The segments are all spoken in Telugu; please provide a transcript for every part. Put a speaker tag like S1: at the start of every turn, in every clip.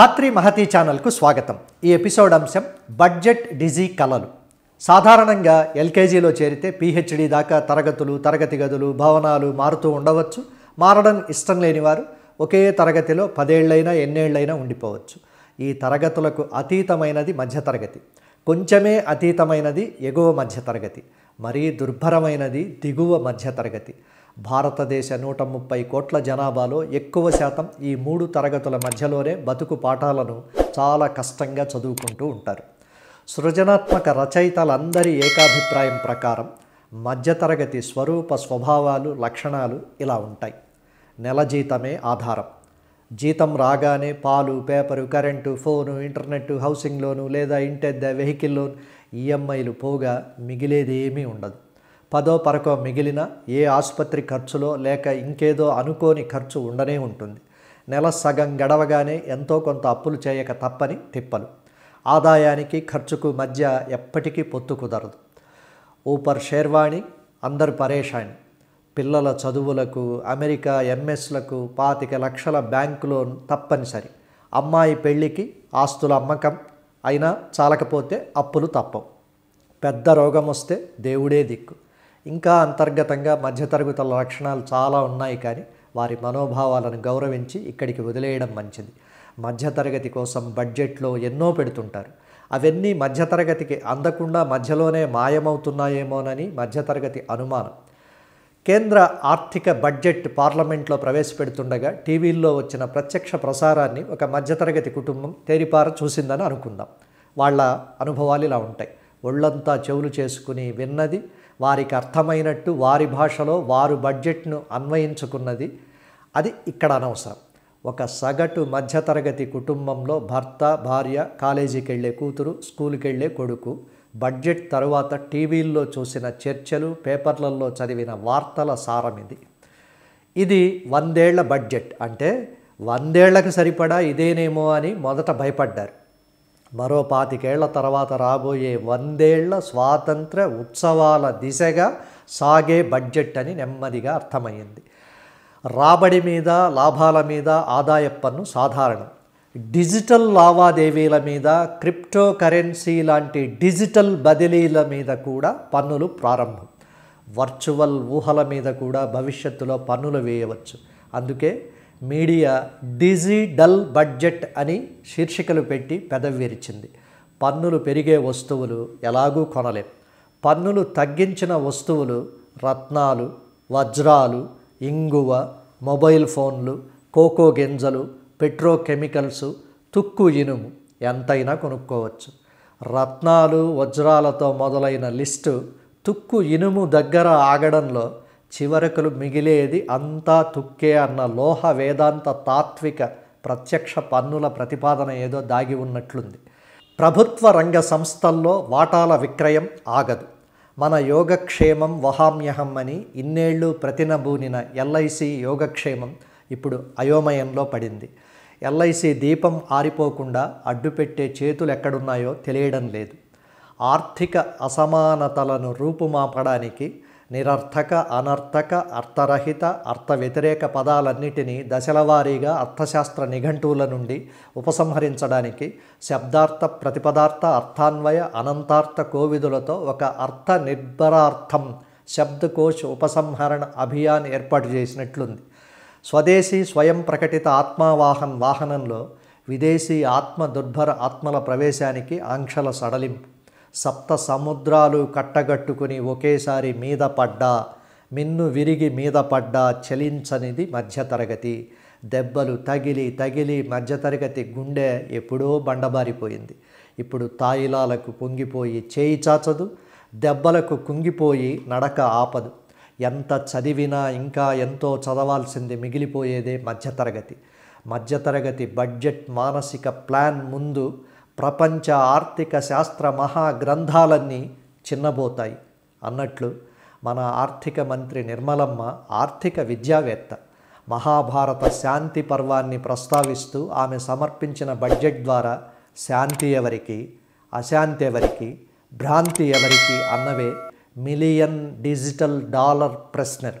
S1: ధాత్రి మహతి ఛానల్కు స్వాగతం ఈ ఎపిసోడ్ అంశం బడ్జెట్ డిజీ కళలు సాధారణంగా ఎల్కేజీలో చేరితే పీహెచ్డీ దాకా తరగతులు తరగతి గదులు భవనాలు మారుతూ ఉండవచ్చు మారడం ఇష్టం లేని వారు ఒకే తరగతిలో పదేళ్లైనా ఎన్నేళ్లైనా ఉండిపోవచ్చు ఈ తరగతులకు అతీతమైనది మధ్యతరగతి కొంచెమే అతీతమైనది ఎగువ మధ్యతరగతి మరీ దుర్భరమైనది దిగువ మధ్యతరగతి భారతదేశ నూట ముప్పై కోట్ల జనాభాలో ఎక్కువ శాతం ఈ మూడు తరగతుల మధ్యలోనే బతుకు పాఠాలను చాలా కష్టంగా చదువుకుంటూ ఉంటారు సృజనాత్మక రచయితలందరి ఏకాభిప్రాయం ప్రకారం మధ్యతరగతి స్వరూప స్వభావాలు లక్షణాలు ఇలా ఉంటాయి నెల జీతమే ఆధారం జీతం రాగానే పాలు paper current phone internet housing loan లేదా ఇంటెద్ద వెహికల్ లోన్ ఈఎంఐలు పోగా మిగిలేదేమీ ఉండదు పదో పరకో మిగిలిన ఏ ఆసుపత్రి ఖర్చులో లేక ఇంకేదో అనుకోని ఖర్చు ఉండనే ఉంటుంది నెల సగం గడవగానే ఎంతో కొంత అప్పులు చేయక తప్పని తిప్పలు ఆదాయానికి ఖర్చుకు మధ్య ఎప్పటికీ పొత్తు కుదరదు ఊపర్ షేర్వాణి అందరు పరేషాణి పిల్లల చదువులకు అమెరికా ఎంఎస్లకు పాతిక లక్షల బ్యాంకు లోన్ తప్పనిసరి అమ్మాయి పెళ్ళికి ఆస్తుల అమ్మకం అయినా చాలకపోతే అప్పులు తప్పవు పెద్ద రోగం వస్తే దేవుడే దిక్కు ఇంకా అంతర్గతంగా మధ్యతరగతుల లక్షణాలు చాలా ఉన్నాయి కానీ వారి మనోభావాలను గౌరవించి ఇక్కడికి వదిలేయడం మంచిది మధ్యతరగతి కోసం బడ్జెట్లో ఎన్నో పెడుతుంటారు అవన్నీ మధ్యతరగతికి అందకుండా మధ్యలోనే మాయమవుతున్నాయేమోనని మధ్యతరగతి అనుమానం కేంద్ర ఆర్థిక బడ్జెట్ పార్లమెంట్లో ప్రవేశపెడుతుండగా టీవీల్లో వచ్చిన ప్రత్యక్ష ప్రసారాన్ని ఒక మధ్యతరగతి కుటుంబం తేరిపార చూసిందని అనుకుందాం వాళ్ళ అనుభవాలు ఇలా ఉంటాయి ఒళ్ళంతా చెవులు చేసుకుని విన్నది వారికి అర్థమైనట్టు వారి భాషలో వారు బడ్జెట్ను అన్వయించుకున్నది అది ఇక్కడ అనవసరం ఒక సగటు మధ్యతరగతి కుటుంబంలో భర్త భార్య కాలేజీకి వెళ్ళే కూతురు స్కూల్కి వెళ్ళే కొడుకు బడ్జెట్ తరువాత టీవీల్లో చూసిన చర్చలు పేపర్లలో చదివిన వార్తల సారం ఇది ఇది వందేళ్ల బడ్జెట్ అంటే వందేళ్లకు సరిపడా ఇదేనేమో అని మొదట భయపడ్డారు మరో పాతికేళ్ల తర్వాత రాబోయే వందేళ్ల స్వాతంత్ర ఉత్సవాల దిశగా సాగే బడ్జెట్ అని నెమ్మదిగా అర్థమైంది రాబడి మీద లాభాల మీద ఆదాయ పన్ను సాధారణం డిజిటల్ లావాదేవీల మీద క్రిప్టో కరెన్సీ లాంటి డిజిటల్ బదిలీల మీద కూడా పన్నులు ప్రారంభం వర్చువల్ ఊహల మీద కూడా భవిష్యత్తులో పన్నులు వేయవచ్చు అందుకే మీడియా డిజీ డల్ బడ్జెట్ అని శీర్షికలు పెట్టి పెదవిరిచింది పన్నులు పెరిగే వస్తువులు ఎలాగూ కొనలే పన్నులు తగ్గించిన వస్తువులు రత్నాలు వజ్రాలు ఇంగువ మొబైల్ ఫోన్లు కోకో గింజలు పెట్రోకెమికల్స్ తుక్కు ఇనుము ఎంతైనా కొనుక్కోవచ్చు రత్నాలు వజ్రాలతో మొదలైన లిస్టు తుక్కు ఇనుము దగ్గర ఆగడంలో చివరకులు మిగిలేది అంతా తుక్కే అన్న లోహ వేదాంత తాత్విక ప్రత్యక్ష పన్నుల ప్రతిపాదన ఏదో దాగి ఉన్నట్లుంది ప్రభుత్వ రంగ సంస్థల్లో వాటాల విక్రయం ఆగదు మన యోగక్షేమం వహామ్యహం అని ఇన్నేళ్లు ప్రతినబూనిన ఎల్ఐసి యోగక్షేమం ఇప్పుడు అయోమయంలో పడింది ఎల్ఐసి దీపం ఆరిపోకుండా అడ్డుపెట్టే చేతులు ఎక్కడున్నాయో తెలియడం లేదు ఆర్థిక అసమానతలను రూపుమాపడానికి నిరర్థక అనర్థక అర్థరహిత అర్థ వ్యతిరేక పదాలన్నిటినీ దశలవారీగా అర్థశాస్త్ర నిఘంటువుల నుండి ఉపసంహరించడానికి శబ్దార్థ ప్రతిపదార్థ అర్థాన్వయ అనంతార్థ కోవిదులతో ఒక అర్థ నిర్భరార్థం శబ్దకోశ ఉపసంహరణ అభియాన్ ఏర్పాటు చేసినట్లుంది స్వదేశీ స్వయం ప్రకటిత ఆత్మావాహన్ వాహనంలో విదేశీ ఆత్మ దుర్భర ఆత్మల ప్రవేశానికి ఆంక్షల సడలింపు సప్త సముద్రాలు కట్టగట్టుకుని ఒకేసారి మీద పడ్డా మిన్ను విరిగి మీద పడ్డా చలించనిది మధ్యతరగతి దెబ్బలు తగిలి తగిలి మధ్యతరగతి గుండె ఎప్పుడో బండబారిపోయింది ఇప్పుడు తాయిలాలకు పొంగిపోయి చేయి చాచదు దెబ్బలకు కుంగిపోయి నడక ఆపదు ఎంత చదివినా ఇంకా ఎంతో చదవాల్సింది మిగిలిపోయేదే మధ్యతరగతి మధ్యతరగతి బడ్జెట్ మానసిక ప్లాన్ ముందు ప్రపంచ ఆర్థిక శాస్త్ర మహా గ్రంథాలన్నీ చిన్నబోతాయి అన్నట్లు మన ఆర్థిక మంత్రి నిర్మలమ్మ ఆర్థిక విద్యావేత్త మహాభారత శాంతి పర్వాన్ని ప్రస్తావిస్తూ ఆమె సమర్పించిన బడ్జెట్ ద్వారా శాంతి ఎవరికి అశాంతి ఎవరికి భ్రాంతి ఎవరికి అన్నవే మిలియన్ డిజిటల్ డాలర్ ప్రెస్నర్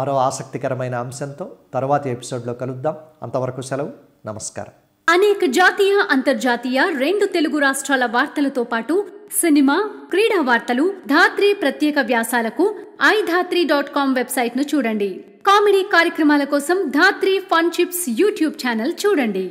S1: మరో ఆసక్తికరమైన అంశంతో తర్వాతి ఎపిసోడ్లో కలుద్దాం అంతవరకు సెలవు నమస్కారం అనేక జాతీయ అంతర్జాతీయ రెండు తెలుగు రాష్ట్రాల వార్తలతో పాటు సినిమా క్రీడా వార్తలు ధాత్రి ప్రత్యేక వ్యాసాలకు I Dhatri dot com website ను చూడండి కామెడీ కార్యక్రమాల కోసం Dhatri fun chips YouTube channel చూడండి